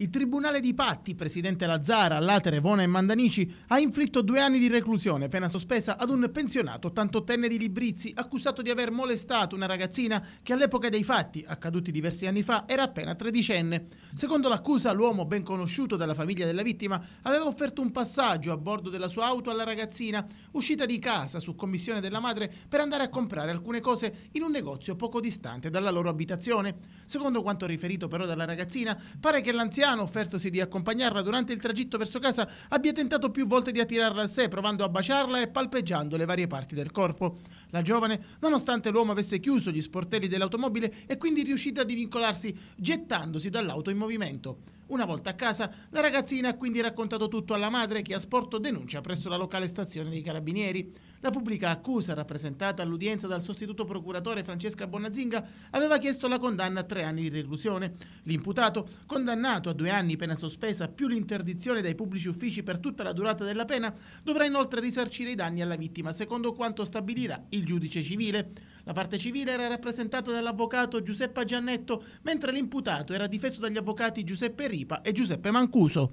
Il Tribunale di Patti, presidente Lazzara, Latere, Vona e Mandanici, ha inflitto due anni di reclusione, pena sospesa, ad un pensionato 88enne di Librizzi, accusato di aver molestato una ragazzina che all'epoca dei fatti, accaduti diversi anni fa, era appena tredicenne. Secondo l'accusa, l'uomo, ben conosciuto dalla famiglia della vittima, aveva offerto un passaggio a bordo della sua auto alla ragazzina, uscita di casa su commissione della madre per andare a comprare alcune cose in un negozio poco distante dalla loro abitazione. Secondo quanto riferito però dalla ragazzina, pare che l'anziano Milano, offertosi di accompagnarla durante il tragitto verso casa, abbia tentato più volte di attirarla a sé, provando a baciarla e palpeggiando le varie parti del corpo. La giovane, nonostante l'uomo avesse chiuso gli sportelli dell'automobile, è quindi riuscita a divincolarsi gettandosi dall'auto in movimento. Una volta a casa, la ragazzina ha quindi raccontato tutto alla madre che a sporto denuncia presso la locale stazione dei Carabinieri. La pubblica accusa, rappresentata all'udienza dal sostituto procuratore Francesca Bonazinga, aveva chiesto la condanna a tre anni di reclusione. L'imputato, condannato a due anni pena sospesa più l'interdizione dai pubblici uffici per tutta la durata della pena, dovrà inoltre risarcire i danni alla vittima, secondo quanto stabilirà il giudice civile. La parte civile era rappresentata dall'avvocato Giuseppe Giannetto, mentre l'imputato era difeso dagli avvocati Giuseppe Ripa e Giuseppe Mancuso.